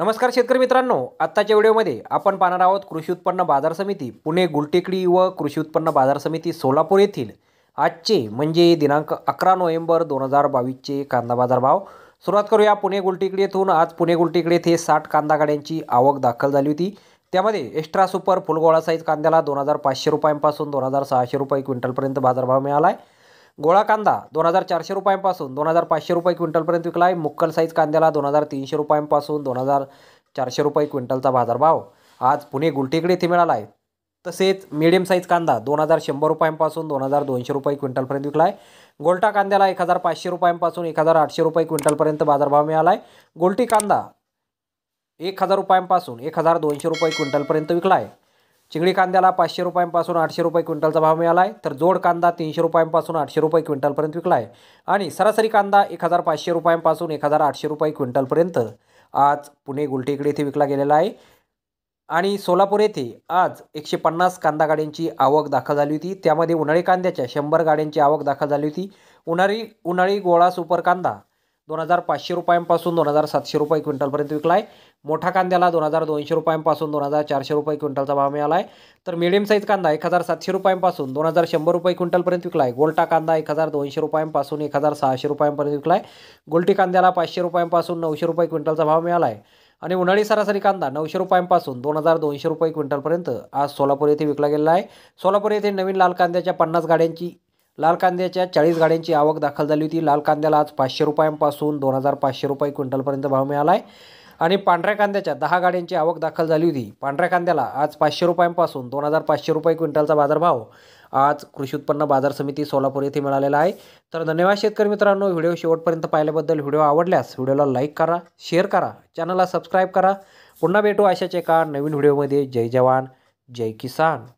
नमस्कार शेतकरी मित्रांनो आत्ताच्या व्हिडिओमध्ये आपण पाहणार आहोत कृषी उत्पन्न बाजार समिती पुणे गुलटेकडी व कृषी उत्पन्न बाजार समिती सोलापूर येथील आजचे म्हणजे दिनांक अकरा नोव्हेंबर दोन हजार बावीसचे कांदा बाजार भाव सुरुवात करूया पुणे गुलटेकडी येथून आज पुणे गुलटेकडी येथे साठ कांदा गाड्यांची आवक दाखल झाली होती त्यामध्ये एक्स्ट्रा सुपर फुलगोळा साईज कांद्याला दोन हजार पाचशे रुपयांपासून दोन हजार सहाशे रुपये क्विंटलपर्यंत बाजारभाव मिळाला आहे गोळा कांदा दोन हजार चारशे रुपयांपासून दोन हजार पाचशे रुपये क्विंटलपर्यंत विकला आहे मुक्कल साईज कांद्याला दोन हजार तीनशे रुपयांपासून दोन हजार चारशे रुपये क्विंटलचा बाजारभाव आज पुणे गुलटेकडे इथे मिळाला आहे तसेच मिडियम साईज कांदा दोन हजार शंभर रुपयांपासून दोन हजार दोनशे रुपये क्विंटलपर्यंत विकला आहे गोलटा कांद्याला एक हजार पाचशे रुपयांपासून एक हजार आठशे रुपये क्विंटलपर्यंत बाजारभाव मिळाला आहे गोलटी कांदा एक हजार रुपयांपासून एक हजार दोनशे रुपये क्विंटलपर्यंत विकला आहे चिंगडी कांद्याला पाचशे रुपयांपासून आठशे रुपये क्विंटलचा भाव मिळाला आहे तर जोड कांदा तीनशे रुपयांपासून आठशे रुपये क्विंटलपर्यंत विकला आहे आणि सरासरी कांदा एक हजार पाचशे रुपयांपासून एक हजार आठशे रुपये क्विंटलपर्यंत आज पुणे गुलटेकडे येथे विकला गेलेला आहे आणि सोलापूर येथे आज एकशे पन्नास कांदा गाड्यांची आवक दाखल झाली होती त्यामध्ये उन्हाळी कांद्याच्या शंभर गाड्यांची आवक दाखल झाली होती उन्हाळी उन्हाळी गोळा सुपर कांदा दोन हजार पाचशे रुपयांपासून दोन हजार सातशे रुपये क्विंटलपर्यंत विकला आहे मोठा कांद्याला दोन हजार दोनशे रुपयांपासून दोन हजार चारशे रुपये क्विंटलचा भाव मिळाला आहे तर मिडियम साईज कांदा एक हजार सातशे रुपयांपासून दोन हजार शंभर रुपये क्विंटलपर्यंत विकला आहे गोलटा कांदा एक हजार दोनशे रुपयांपासून एक हजार सहाशे रुपयांपर्यंत विकला आहे गोलटी कांद्याला पाचशे रुपयांपासून नऊशे रुपये क्विंटलचा भाव मिळाला आहे आणि उन्हाळी सरासरी कांदा नऊशे रुपयांपासून दोन हजार दोनशे रुपये क्विंटलपर्यंत आज सोलापूर येथे विकला गेलेला आहे सोलापूर येथे नवीन लाल कांद्याच्या पन्नास गाड्यांची लाल कांद्याच्या चाळीस गाड्यांची आवक दाखल झाली होती लाल कांद्याला आज पाचशे रुपयांपासून दोन हजार पाचशे रुपये क्विंटलपर्यंत भाव मिळाला आहे आणि पांढऱ्या कांद्याच्या दहा गाड्यांची आवक दाखल झाली होती पांढऱ्या कांद्याला आज पाचशे रुपयांपासून दोन हजार पाचशे रुपये क्विंटलचा बाजारभाव आज कृषी उत्पन्न बाजार समिती सोलापूर येथे मिळालेला आहे तर धन्यवाद शेतकरी मित्रांनो व्हिडिओ शेवटपर्यंत पाहिल्याबद्दल व्हिडिओ आवडल्यास व्हिडिओला लाईक करा शेअर करा चॅनलला सबस्क्राईब करा पुन्हा भेटू अशाच एका नवीन व्हिडिओमध्ये जय जवान जय किसान